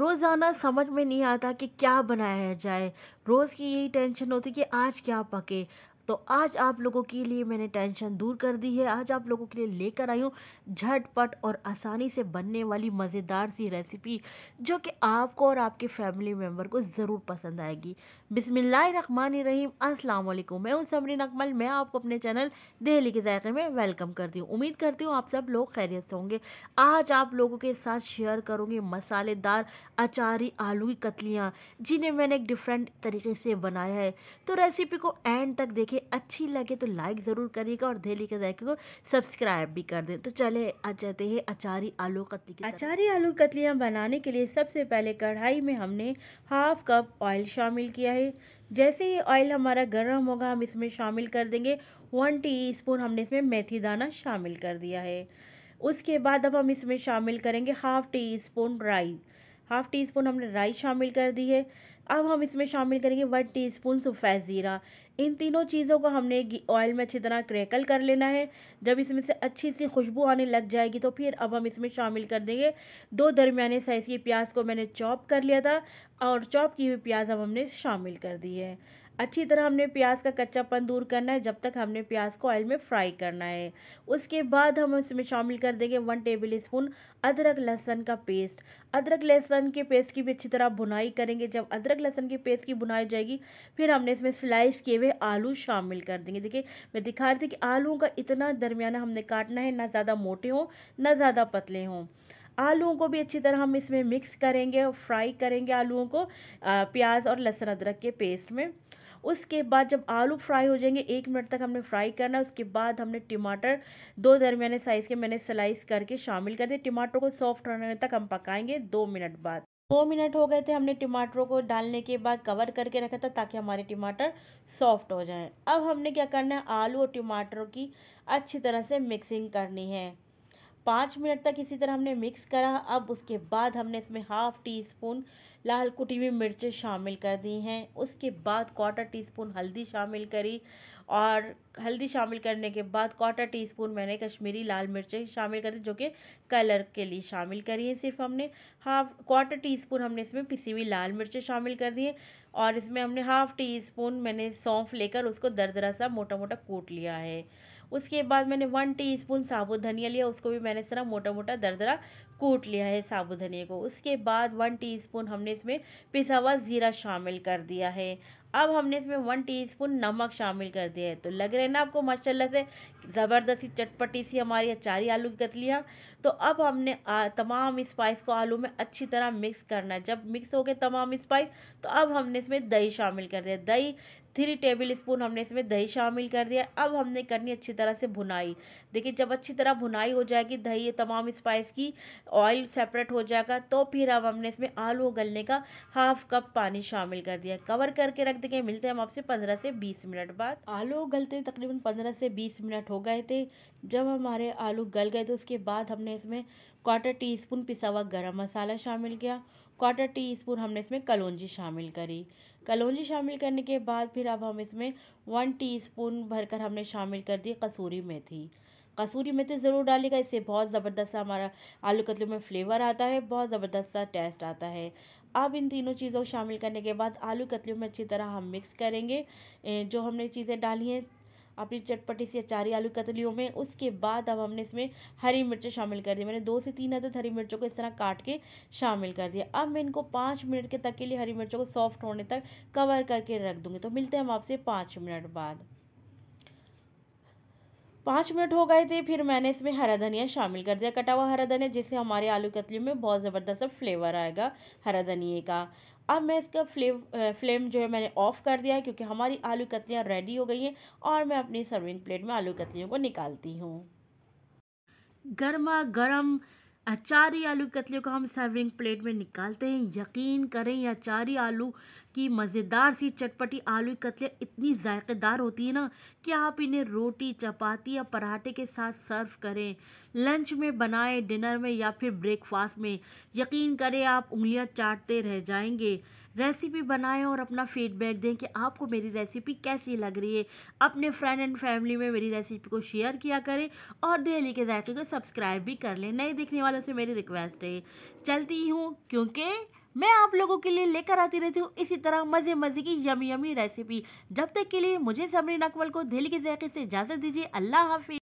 रोज़ाना समझ में नहीं आता कि क्या बनाया जाए रोज़ की यही टेंशन होती कि आज क्या पके तो आज आप लोगों के लिए मैंने टेंशन दूर कर दी है आज आप लोगों के लिए लेकर आई हूँ झटपट और आसानी से बनने वाली मज़ेदार सी रेसिपी जो कि आपको और आपके फैमिली मेम्बर को ज़रूर पसंद आएगी अस्सलाम वालेकुम मैं हूँ समरीन अकमल मैं आपको अपने चैनल दिल्ली के जायके में वेलकम करती हूँ उम्मीद करती हूँ आप सब लोग खैरियत से होंगे आज आप लोगों के साथ शेयर करूँगी मसालेदार अचारी आलू की कतलियाँ जिन्हें मैंने एक डिफरेंट तरीके से बनाया है तो रेसिपी को एंड तक देखें चले अच्छी लगे तो लाइक ज़रूर करिएगा और दिल्ली के जायके को सब्सक्राइब भी कर दें तो चले आ जाते हैं अचारी आलू कतली अचारी आलू कतलियाँ बनाने के लिए सबसे पहले कढ़ाई में हमने हाफ कप ऑयल शामिल किया है जैसे ही ऑयल हमारा गर्म होगा हम इसमें शामिल कर देंगे वन स्पून हमने इसमें मेथी दाना शामिल कर दिया है उसके बाद अब हम इसमें शामिल करेंगे हाफ़ टी स्पून राई हाफ़ टी स्पून हमने राई शामिल कर दी है अब हम इसमें शामिल करेंगे वन टी स्पून सफ़ेद ज़ीरा इन तीनों चीज़ों को हमने ऑयल में अच्छी तरह क्रैकल कर लेना है जब इसमें से अच्छी सी खुशबू आने लग जाएगी तो फिर अब हम इसमें शामिल कर देंगे दो दरमिया साइज़ की प्याज को मैंने चॉप कर लिया था और चॉप की हुई प्याज अब हमने शामिल कर दी है अच्छी तरह हमने प्याज का कच्चापन दूर करना है जब तक हमने प्याज को ऑयल में फ्राई करना है उसके बाद हम इसमें शामिल कर देंगे वन टेबल स्पून अदरक लहसन का पेस्ट अदरक लहसुन के पेस्ट की भी अच्छी तरह बुनाई करेंगे जब अदरक लहसन के पेस्ट की बुनाई जाएगी फिर हमने इसमें स्लाइस किए हुए आलू शामिल कर देंगे देखिए मैं दिखा रही थी कि आलूओं का इतना दरमियाना हमने काटना है ना ज़्यादा मोटे हों ना ज़्यादा पतले हों आलूओं को भी अच्छी तरह हम इसमें मिक्स करेंगे और फ्राई करेंगे आलूओं को प्याज और लहसुन अदरक के पेस्ट में उसके बाद जब आलू फ्राई हो जाएंगे एक मिनट तक हमने फ्राई करना है उसके बाद हमने टमाटर दो दरमियाने साइज़ के मैंने स्लाइस करके शामिल कर दिए टमाटर को सॉफ्ट होने तक हम पकाएंगे दो मिनट बाद दो मिनट हो गए थे हमने टमाटरों को डालने के बाद कवर करके रखा था ताकि हमारे टमाटर सॉफ्ट हो जाए अब हमने क्या करना है आलू और टमाटरों की अच्छी तरह से मिक्सिंग करनी है पाँच मिनट तक इसी तरह हमने मिक्स करा अब उसके बाद हमने इसमें हाफ़ टी स्पून लाल कुटी हुई मिर्चें शामिल कर दी हैं उसके बाद क्वार्टर टी स्पून हल्दी शामिल करी और हल्दी शामिल करने के बाद क्वार्टर टी स्पून मैंने कश्मीरी लाल मिर्चें शामिल कर दी जो कि कलर के लिए शामिल करी हैं सिर्फ हमने हाफ क्वार्टर टी स्पून हमने इसमें पिसी हुई लाल मिर्चें शामिल कर दी हैं और इसमें हमने हाफ़ टी स्पून मैंने सौंफ लेकर उसको दरदरा सा मोटा मोटा कूट लिया है उसके बाद मैंने वन टी स्पून साबुत धनिया लिया उसको भी मैंने इस तरह मोटा मोटा दरदरा कूट लिया है साबुत धनिया को उसके बाद वन टी स्पून हमने इसमें पिसा हुआ ज़ीरा शामिल कर दिया है अब हमने इसमें वन टीस्पून नमक शामिल कर दिया है तो लग रहे हैं ना आपको माशाल्लाह से ज़बरदस्ती चटपटी सी हमारी अचारी आलू की कतलियाँ तो अब हमने तमाम स्पाइस को आलू में अच्छी तरह मिक्स करना है जब मिक्स हो गए तमाम स्पाइस तो अब हमने इसमें दही शामिल कर दिया दही थ्री टेबल स्पून हमने इसमें दही शामिल कर दिया अब हमने करनी अच्छी तरह से भुनाई देखिए जब अच्छी तरह भुनाई हो जाएगी दही तमाम स्पाइस की ऑयल सेपरेट हो जाएगा तो फिर अब हमने इसमें आलू गलने का हाफ कप पानी शामिल कर दिया कवर करके रख रख देंगे मिलते हैं हम आपसे पंद्रह से बीस मिनट बाद आलू गलते तकरीबन पंद्रह से बीस मिनट हो गए थे जब हमारे आलू गल गए तो उसके बाद हमने इसमें क्वार्टर टी स्पून पिसा हुआ गर्म मसाला शामिल किया क्वार्टर टी स्पून हमने इसमें कलौजी शामिल करी कलौजी शामिल करने के बाद फिर अब हम इसमें वन टी स्पून भरकर हमने शामिल कर दी कसूरी मेथी कसूरी मेथी ज़रूर डालेगा इससे बहुत ज़बरदस्त हमारा आलू कतले में फ्लेवर आता है बहुत ज़बरदस्त सा टेस्ट आता है अब इन तीनों चीज़ों को शामिल करने के बाद आलू कतलियों में अच्छी तरह हम मिक्स करेंगे जो हमने चीज़ें डाली हैं अपनी चटपटी सी अचारी आलू कतलियों में उसके बाद अब हमने इसमें हरी मिर्च शामिल कर दी मैंने दो से तीन अदद हरी मिर्चों को इस तरह काट के शामिल कर दिया अब मैं इनको पाँच मिनट के तक के लिए हरी मिर्चों को सॉफ्ट होने तक कवर करके रख दूँगी तो मिलते हैं हम आपसे पाँच मिनट बाद पाँच मिनट हो गए थे फिर मैंने इसमें हरा धनिया शामिल कर दिया कटा हुआ हरा धनिया जिससे हमारे आलू कतली में बहुत ज़बरदस्त फ्लेवर आएगा हरा धनिए का अब मैं इसका फ्लेम फ्लेम जो है मैंने ऑफ़ कर दिया है क्योंकि हमारी आलू कतलियाँ रेडी हो गई हैं और मैं अपनी सर्विंग प्लेट में आलू कतलियों को निकालती हूँ गर्मा गर्म अचारी आलू की कतलियों को हम सर्विंग प्लेट में निकालते हैं यकीन करें यह अचारी आलू की मज़ेदार सी चटपटी आलू की कतलियाँ इतनी जायकेदार होती है ना कि आप इन्हें रोटी चपाती या पराठे के साथ सर्व करें लंच में बनाएं डिनर में या फिर ब्रेकफास्ट में यकीन करें आप उंगलियां चाटते रह जाएंगे रेसिपी बनाएं और अपना फीडबैक दें कि आपको मेरी रेसिपी कैसी लग रही है अपने फ्रेंड एंड फैमिली में मेरी रेसिपी को शेयर किया करें और दिल्ली के जायके को सब्सक्राइब भी कर लें नए देखने वालों से मेरी रिक्वेस्ट है चलती हूँ क्योंकि मैं आप लोगों के लिए लेकर आती रहती हूँ इसी तरह मज़े मज़े की यमी यमी रेसिपी जब तक के लिए मुझे समरीन अकबल को दिल के जायके से इजाज़त दीजिए अल्लाह हाफि